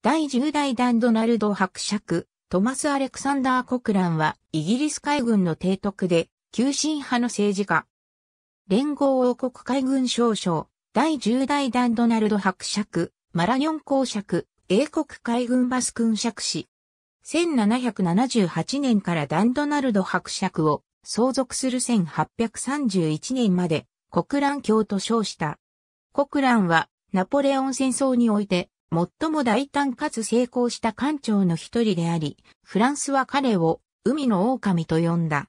第10代ダンドナルド伯爵、トマス・アレクサンダー・コクランは、イギリス海軍の提督で、急進派の政治家。連合王国海軍少将、第10代ダンドナルド伯爵、マラニョン公爵、英国海軍バス君爵士。1778年からダンドナルド伯爵を相続する1831年まで、コクラン卿と称した。コクランは、ナポレオン戦争において、最も大胆かつ成功した艦長の一人であり、フランスは彼を海の狼と呼んだ。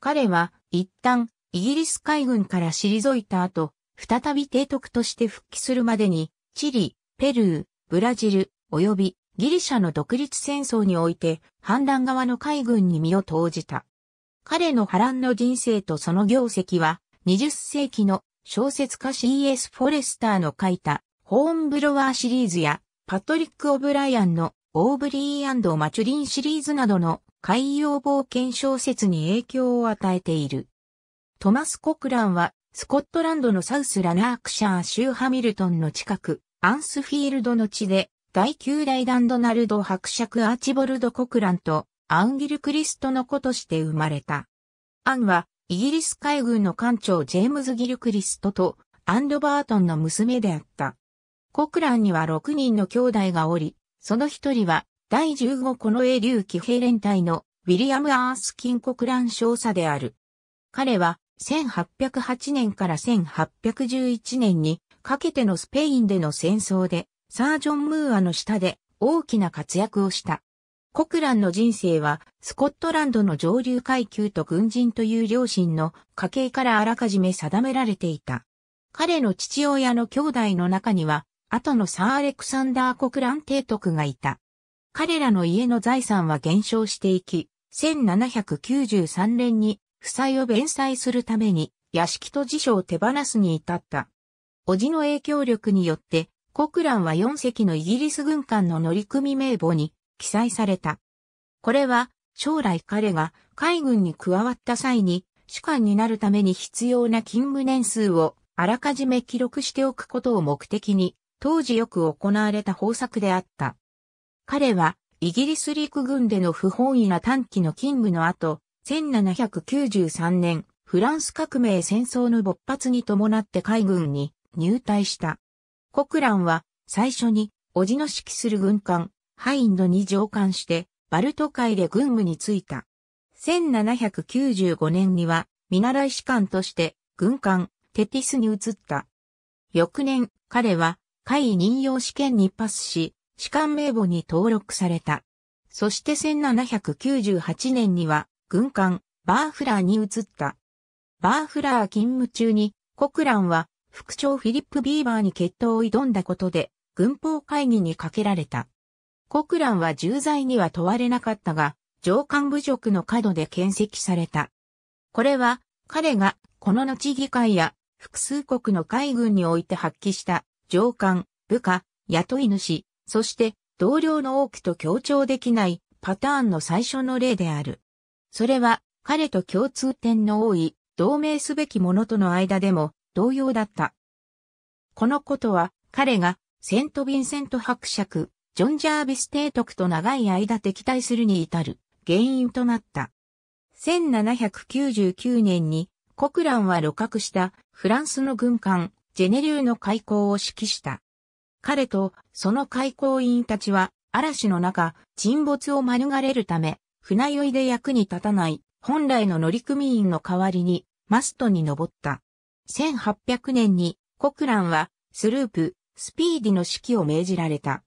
彼は一旦イギリス海軍から退いた後、再び提督として復帰するまでに、チリ、ペルー、ブラジル、及びギリシャの独立戦争において、反乱側の海軍に身を投じた。彼の波乱の人生とその業績は、20世紀の小説家 C.S. フォレスターの書いたホーンブロワーシリーズや、パトリック・オブライアンのオーブリーマチュリンシリーズなどの海洋冒険小説に影響を与えている。トマス・コクランは、スコットランドのサウス・ラナークシャー州ハミルトンの近く、アンスフィールドの地で、第9代ダンドナルド伯爵アーチボルド・コクランと、アンギル・クリストの子として生まれた。アンは、イギリス海軍の艦長ジェームズ・ギル・クリストと、アン・ドバートンの娘であった。コクランには6人の兄弟がおり、その一人は第15コノエ竜騎兵連隊のウィリアム・アースキン・コクラン少佐である。彼は1808年から1811年にかけてのスペインでの戦争でサージョン・ムーアの下で大きな活躍をした。コクランの人生はスコットランドの上流階級と軍人という両親の家系からあらかじめ定められていた。彼の父親の兄弟の中には後のサー・アレクサンダー・コクラン提督がいた。彼らの家の財産は減少していき、1793年に負債を弁済するために屋敷と辞書を手放すに至った。叔父の影響力によって、コクランは4隻のイギリス軍艦の乗組名簿に記載された。これは将来彼が海軍に加わった際に主官になるために必要な勤務年数をあらかじめ記録しておくことを目的に当時よく行われた方策であった。彼は、イギリス陸軍での不本意な短期の勤務の後、1793年、フランス革命戦争の勃発に伴って海軍に入隊した。コクランは、最初に、叔父の指揮する軍艦、ハインドに乗艦して、バルト海で軍務に就いた。1795年には、見習い士官として、軍艦、テティスに移った。翌年、彼は、会任用試験にパスし、士官名簿に登録された。そして1798年には、軍艦、バーフラーに移った。バーフラー勤務中に、コクランは、副長フィリップ・ビーバーに決闘を挑んだことで、軍法会議にかけられた。コクランは重罪には問われなかったが、上官侮辱の角で検責された。これは、彼が、この後議会や、複数国の海軍において発揮した、上官、部下、雇い主、そして同僚の多くと協調できないパターンの最初の例である。それは彼と共通点の多い同盟すべき者との間でも同様だった。このことは彼がセント・ヴィンセント伯爵、ジョン・ジャービス提督と長い間敵対するに至る原因となった。1799年にコクランは露獲したフランスの軍艦ジェネリューの開港を指揮した。彼とその開港員たちは嵐の中、沈没を免れるため、船酔いで役に立たない本来の乗組員の代わりにマストに登った。1800年にコクランはスループ、スピーディの指揮を命じられた。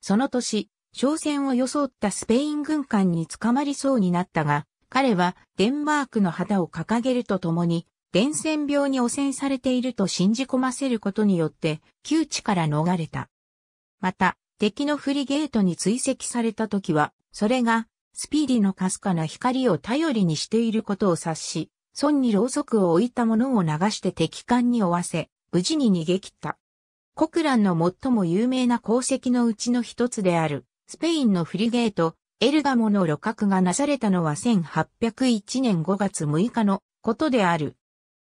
その年、商船を装ったスペイン軍艦に捕まりそうになったが、彼はデンマークの旗を掲げるとともに伝染病に汚染されていると信じ込ませることによって、窮地から逃れた。また、敵のフリゲートに追跡された時は、それが、スピーディのかすかな光を頼りにしていることを察し、孫にろうそくを置いたものを流して敵艦に追わせ、無事に逃げ切った。コクランの最も有名な功績のうちの一つである、スペインのフリゲート、エルガモの旅客がなされたのは1801年5月6日のことである。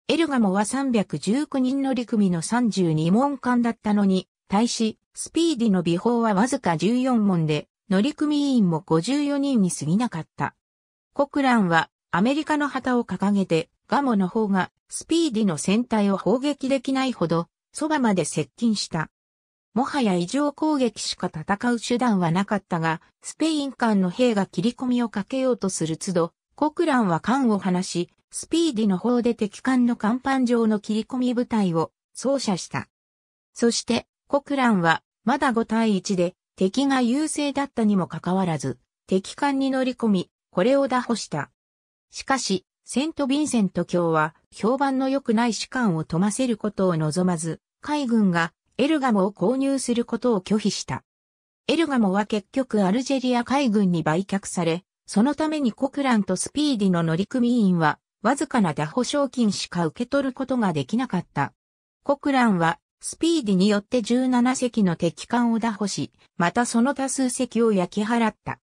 エルガモは319人乗組の32門艦だったのに、対し、スピーディの美法はわずか14門で、乗組員も54人に過ぎなかった。コクランはアメリカの旗を掲げて、ガモの方がスピーディの船体を砲撃できないほど、そばまで接近した。もはや異常攻撃しか戦う手段はなかったが、スペイン艦の兵が切り込みをかけようとする都度、コクランは艦を離し、スピーディの方で敵艦の甲板上の切り込み部隊を操作した。そして、コクランは、まだ5対1で、敵が優勢だったにもかかわらず、敵艦に乗り込み、これを打破した。しかし、セント・ヴィンセント卿は、評判の良くない士官を飛ませることを望まず、海軍がエルガモを購入することを拒否した。エルガモは結局アルジェリア海軍に売却され、そのためにコクランとスピーディの乗組員はわずかな打保賞金しか受け取ることができなかった。コクランは、スピーディによって17隻の敵艦を打破し、またその多数隻を焼き払った。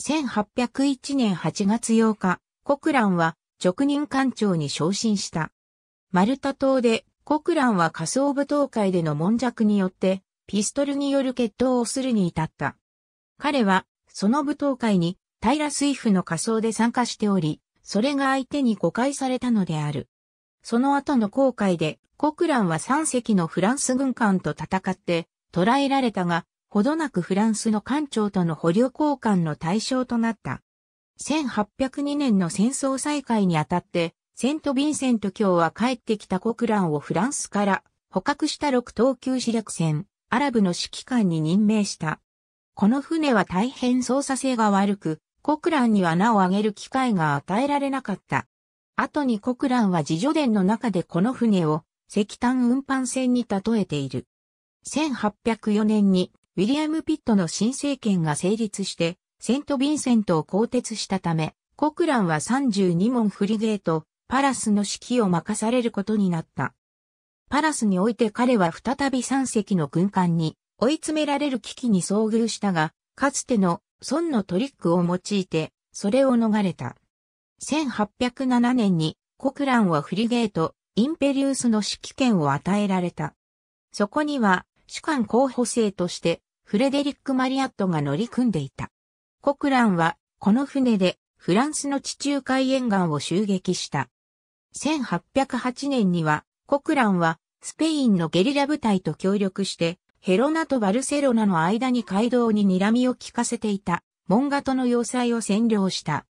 1801年8月8日、コクランは直任艦長に昇進した。マルタ島でコクランは仮想舞踏会での悶弱によってピストルによる決闘をするに至った。彼はその舞踏会にタイラ・スイフの仮装で参加しており、それが相手に誤解されたのである。その後の航海で、コクランは3隻のフランス軍艦と戦って捕らえられたが、ほどなくフランスの艦長との捕虜交換の対象となった。1802年の戦争再開にあたって、セント・ヴィンセント卿は帰ってきたコクランをフランスから捕獲した6等級視略船、アラブの指揮官に任命した。この船は大変操作性が悪く、コクランには名を挙げる機会が与えられなかった。後にコクランは自助伝の中でこの船を石炭運搬船に例えている。1804年にウィリアム・ピットの新政権が成立してセント・ヴィンセントを更迭したため、コクランは32門フリゲート、パラスの指揮を任されることになった。パラスにおいて彼は再び3隻の軍艦に追い詰められる危機に遭遇したが、かつての孫のトリックを用いて、それを逃れた。1807年に、コクランはフリゲート、インペリウスの指揮権を与えられた。そこには、主管候補生として、フレデリック・マリアットが乗り組んでいた。コクランは、この船で、フランスの地中海沿岸を襲撃した。1808年には、コクランは、スペインのゲリラ部隊と協力して、ヘロナとバルセロナの間に街道に睨みを利かせていた、モンガトの要塞を占領した。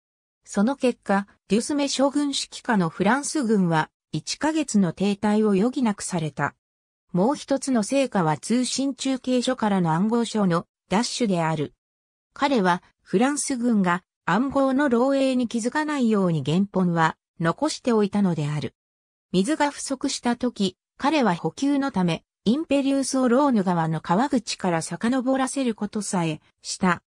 その結果、デュスメ将軍指揮下のフランス軍は、1ヶ月の停滞を余儀なくされた。もう一つの成果は通信中継所からの暗号書のダッシュである。彼は、フランス軍が暗号の漏洩に気づかないように原本は残しておいたのである。水が不足した時、彼は補給のため、インペリウスをローヌ川の川口から遡らせることさえした。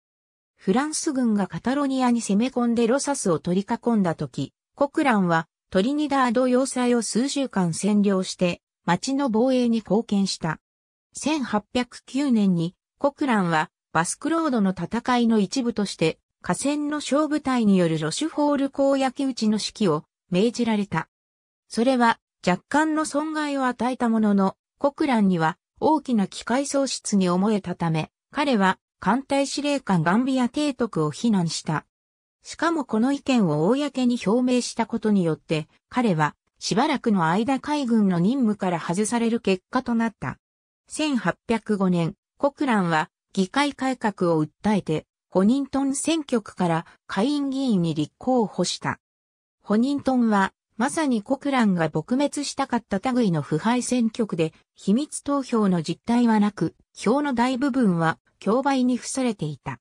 フランス軍がカタロニアに攻め込んでロサスを取り囲んだ時、コクランはトリニダード要塞を数週間占領して町の防衛に貢献した。1809年にコクランはバスクロードの戦いの一部として河川の小部隊によるロシュフォール公焼き討ちの指揮を命じられた。それは若干の損害を与えたものの国蘭には大きな機械喪失に思えたため、彼は艦隊司令官ガンビア提督を非難した。しかもこの意見を公に表明したことによって、彼はしばらくの間海軍の任務から外される結果となった。1805年、国蘭は議会改革を訴えて、ホニントン選挙区から下院議員に立候補した。ホニントンはまさに国乱が撲滅したかった類の腐敗選挙区で、秘密投票の実態はなく、票の大部分は競売に付されていた。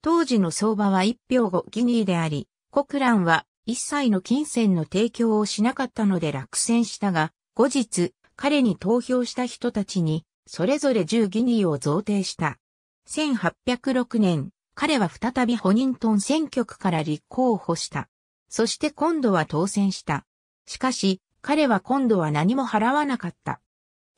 当時の相場は1票5ギニーであり、国蘭は一切の金銭の提供をしなかったので落選したが、後日、彼に投票した人たちに、それぞれ10ギニーを贈呈した。1806年、彼は再びホニントン選挙区から立候補した。そして今度は当選した。しかし、彼は今度は何も払わなかった。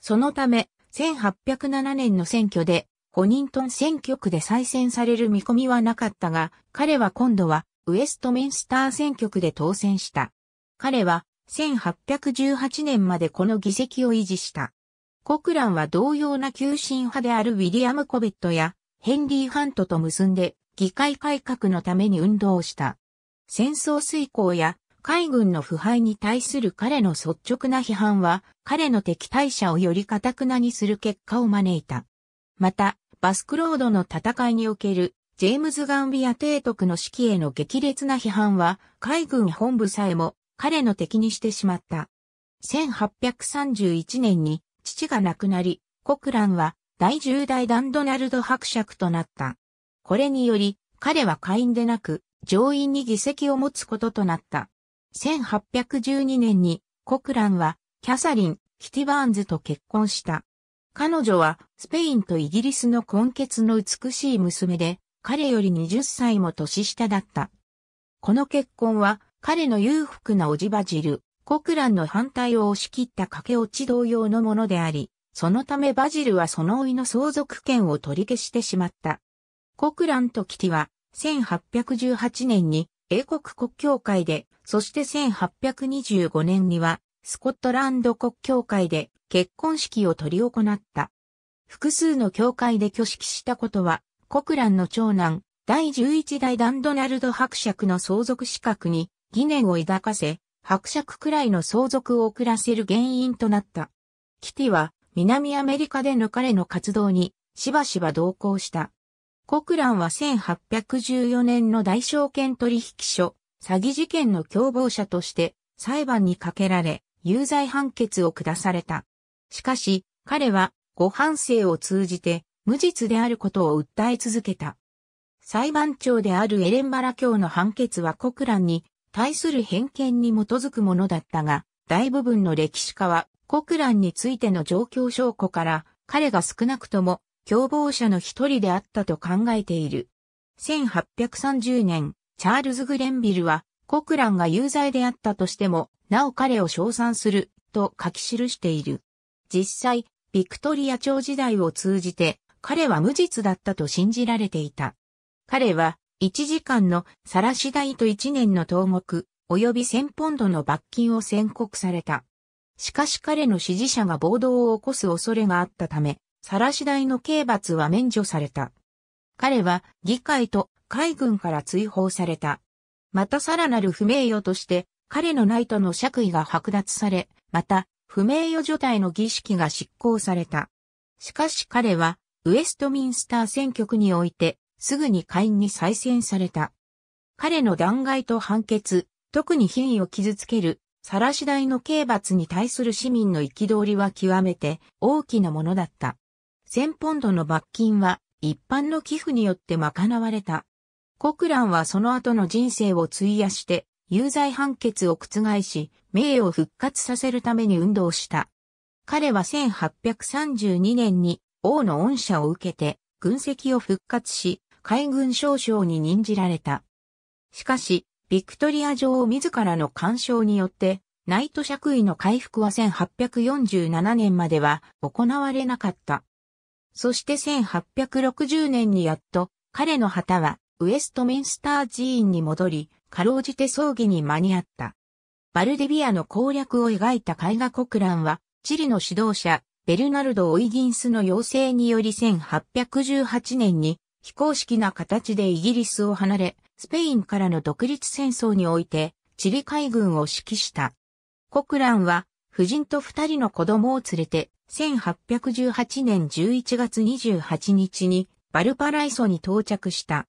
そのため、1807年の選挙で、ホニントン選挙区で再選される見込みはなかったが、彼は今度はウエストミンスター選挙区で当選した。彼は1818年までこの議席を維持した。コクランは同様な急進派であるウィリアム・コベットやヘンリー・ハントと結んで議会改革のために運動した。戦争遂行や海軍の腐敗に対する彼の率直な批判は、彼の敵対者をより堅くなにする結果を招いた。また、バスクロードの戦いにおける、ジェームズ・ガンビア提督の指揮への激烈な批判は、海軍本部さえも彼の敵にしてしまった。1831年に父が亡くなり、コクランは第10代ダンドナルド伯爵となった。これにより、彼は会員でなく、上院に議席を持つこととなった。1812年にコクランはキャサリン・キティバーンズと結婚した。彼女はスペインとイギリスの根血の美しい娘で、彼より20歳も年下だった。この結婚は彼の裕福なおじばじる、コクランの反対を押し切った駆け落ち同様のものであり、そのためバジルはその老いの相続権を取り消してしまった。コクランとキティは1818年に英国国教会で、そして1825年にはスコットランド国教会で結婚式を取り行った。複数の教会で挙式したことは、コクランの長男、第11代ダンドナルド伯爵の相続資格に疑念を抱かせ、伯爵くらいの相続を遅らせる原因となった。キティは南アメリカでの彼の活動にしばしば同行した。国乱は1814年の大証券取引所、詐欺事件の共謀者として裁判にかけられ、有罪判決を下された。しかし、彼は、ご反省を通じて、無実であることを訴え続けた。裁判長であるエレンバラ教の判決は国乱に対する偏見に基づくものだったが、大部分の歴史家は国乱についての状況証拠から、彼が少なくとも共謀者の一人であったと考えている。1830年、チャールズ・グレンビルは、コクランが有罪であったとしても、なお彼を称賛する、と書き記している。実際、ビクトリア朝時代を通じて、彼は無実だったと信じられていた。彼は、1時間の晒し台と1年の投獄、及び1000ポンドの罰金を宣告された。しかし彼の支持者が暴動を起こす恐れがあったため、晒し台の刑罰は免除された。彼は議会と海軍から追放された。またさらなる不名誉として、彼のナイトの爵位が剥奪され、また、不名誉除隊の儀式が執行された。しかし彼は、ウェストミンスター選挙区において、すぐに下院に再選された。彼の弾劾と判決、特に品位を傷つける、晒し台の刑罰に対する市民の憤りは極めて大きなものだった。1000ポンドの罰金は一般の寄付によって賄われた。コクランはその後の人生を費やして有罪判決を覆し、名誉を復活させるために運動した。彼は1832年に王の恩赦を受けて軍籍を復活し、海軍少将に任じられた。しかし、ビクトリア女王自らの干渉によって、ナイト爵位の回復は1847年までは行われなかった。そして1860年にやっと、彼の旗は、ウエストミンスター寺院に戻り、かろうじて葬儀に間に合った。バルデビアの攻略を描いた絵画国ンは、チリの指導者、ベルナルド・オイギンスの要請により1818年に、非公式な形でイギリスを離れ、スペインからの独立戦争において、チリ海軍を指揮した。国蘭は、夫人と二人の子供を連れて、1818年11月28日にバルパライソに到着した。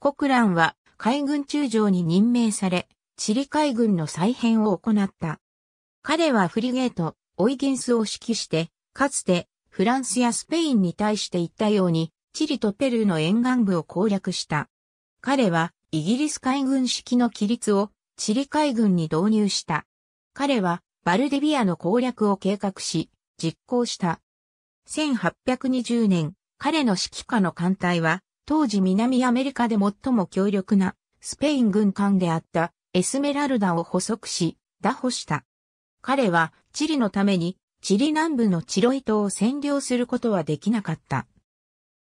コクランは海軍中将に任命され、チリ海軍の再編を行った。彼はフリゲート、オイゲンスを指揮して、かつてフランスやスペインに対して言ったように、チリとペルーの沿岸部を攻略した。彼はイギリス海軍式の規律をチリ海軍に導入した。彼はバルデビアの攻略を計画し、実行した。1820年、彼の指揮下の艦隊は、当時南アメリカで最も強力なスペイン軍艦であったエスメラルダを捕捉し、打破した。彼はチリのためにチリ南部のチロイ島を占領することはできなかった。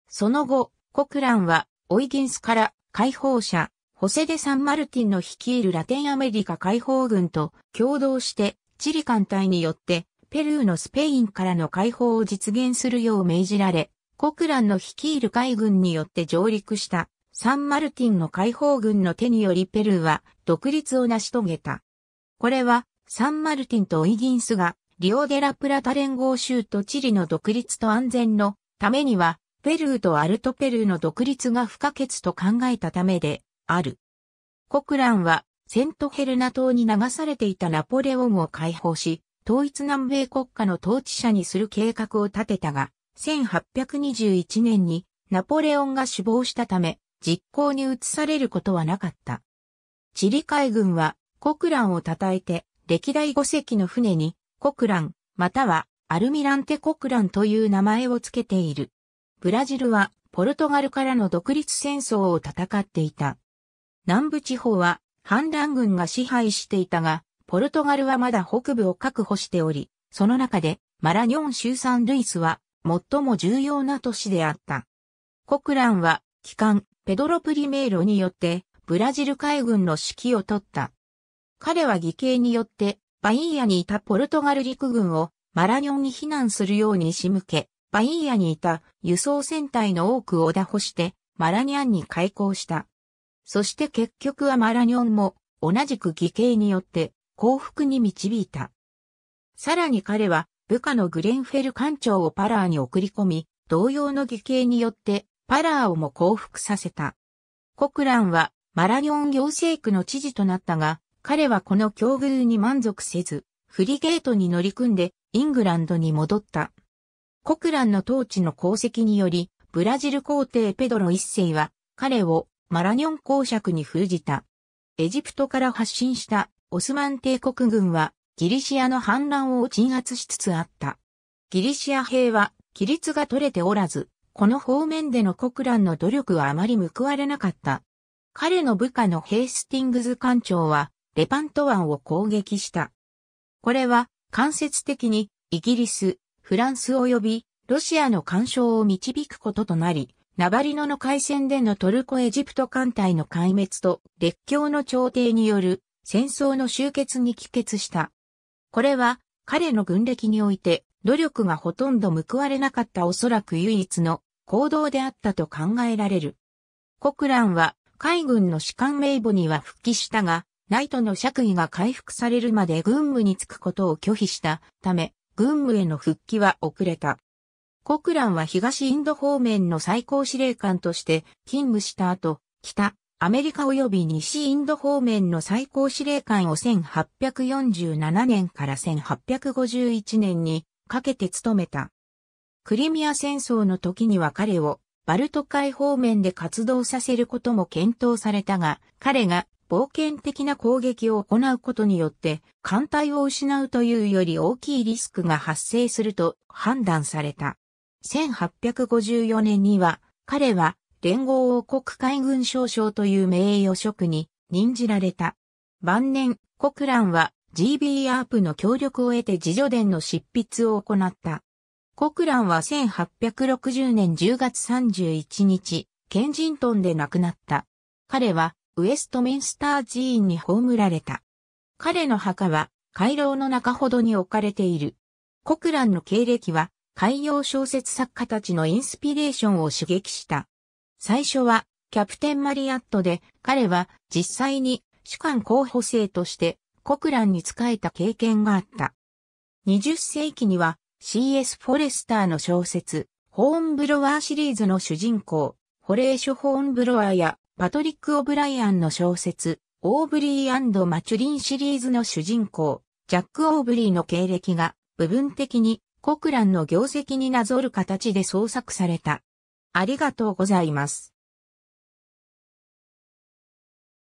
その後、コクランはオイギンスから解放者、ホセデ・サンマルティンの率いるラテンアメリカ解放軍と共同してチリ艦隊によってペルーのスペインからの解放を実現するよう命じられ、コクランの率いる海軍によって上陸したサンマルティンの解放軍の手によりペルーは独立を成し遂げた。これはサンマルティンとオイギンスがリオデラプラタ連合州とチリの独立と安全のためにはペルーとアルトペルーの独立が不可欠と考えたためである。コクランはセントヘルナ島に流されていたナポレオンを解放し、統一南米国家の統治者にする計画を立てたが、1821年にナポレオンが死亡したため、実行に移されることはなかった。チリ海軍は、コクランを称えて、歴代5隻の船に、コクラン、または、アルミランテ・コクランという名前を付けている。ブラジルは、ポルトガルからの独立戦争を戦っていた。南部地方は、反乱軍が支配していたが、ポルトガルはまだ北部を確保しており、その中でマラニョン州サンルイスは最も重要な都市であった。コクランは、機関、ペドロ・プリメーロによって、ブラジル海軍の指揮を取った。彼は義兄によって、バインアにいたポルトガル陸軍をマラニョンに避難するように仕向け、バインアにいた輸送船隊の多くを打破して、マラニャンに開港した。そして結局はマラニョンも同じく義兄によって幸福に導いた。さらに彼は部下のグレンフェル艦長をパラーに送り込み、同様の義兄によってパラーをも降伏させた。コクランはマラニョン行政区の知事となったが、彼はこの境遇に満足せず、フリゲートに乗り組んでイングランドに戻った。コクランの統治の功績により、ブラジル皇帝ペドロ一世は彼をマラニョン公爵に封じた。エジプトから発信したオスマン帝国軍はギリシアの反乱を鎮圧しつつあった。ギリシア兵は規律が取れておらず、この方面での国乱の努力はあまり報われなかった。彼の部下のヘイスティングズ艦長はレパント湾を攻撃した。これは間接的にイギリス、フランス及びロシアの干渉を導くこととなり、ナバリノの海戦でのトルコエジプト艦隊の壊滅と列強の朝廷による戦争の終結に帰結した。これは彼の軍歴において努力がほとんど報われなかったおそらく唯一の行動であったと考えられる。コクランは海軍の士官名簿には復帰したが、ナイトの爵位が回復されるまで軍務に就くことを拒否したため、軍務への復帰は遅れた。コクランは東インド方面の最高司令官として勤務した後、北アメリカ及び西インド方面の最高司令官を1847年から1851年にかけて務めた。クリミア戦争の時には彼をバルト海方面で活動させることも検討されたが、彼が冒険的な攻撃を行うことによって艦隊を失うというより大きいリスクが発生すると判断された。1854年には彼は連合王国海軍少将という名誉職に任じられた。晩年、国ンは GB アープの協力を得て自助伝の執筆を行った。国ンは1860年10月31日、ケンジントンで亡くなった。彼はウエストミンスター寺院に葬られた。彼の墓は回廊の中ほどに置かれている。国ンの経歴は海洋小説作家たちのインスピレーションを刺激した。最初はキャプテンマリアットで彼は実際に主管候補生としてコクランに仕えた経験があった。20世紀には CS フォレスターの小説、ホーンブロワーシリーズの主人公、ホレーショ・ホーンブロワーやパトリック・オブライアンの小説、オーブリーマチュリンシリーズの主人公、ジャック・オーブリーの経歴が部分的にコクランの業績になぞる形で創作された。ありがとうございます。